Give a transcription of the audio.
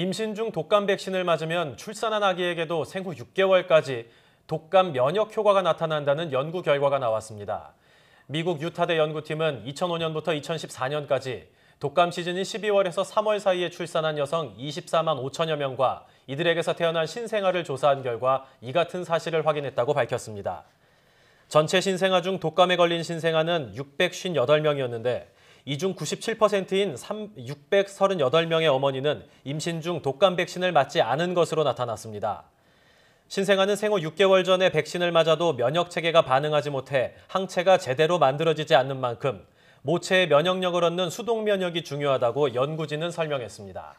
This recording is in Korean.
임신 중 독감 백신을 맞으면 출산한 아기에게도 생후 6개월까지 독감 면역 효과가 나타난다는 연구 결과가 나왔습니다. 미국 유타대 연구팀은 2005년부터 2014년까지 독감 시즌인 12월에서 3월 사이에 출산한 여성 24만 5천여 명과 이들에게서 태어난 신생아를 조사한 결과 이 같은 사실을 확인했다고 밝혔습니다. 전체 신생아 중 독감에 걸린 신생아는 658명이었는데 이중 97%인 638명의 어머니는 임신 중 독감 백신을 맞지 않은 것으로 나타났습니다. 신생아는 생후 6개월 전에 백신을 맞아도 면역 체계가 반응하지 못해 항체가 제대로 만들어지지 않는 만큼 모체의 면역력을 얻는 수동 면역이 중요하다고 연구진은 설명했습니다.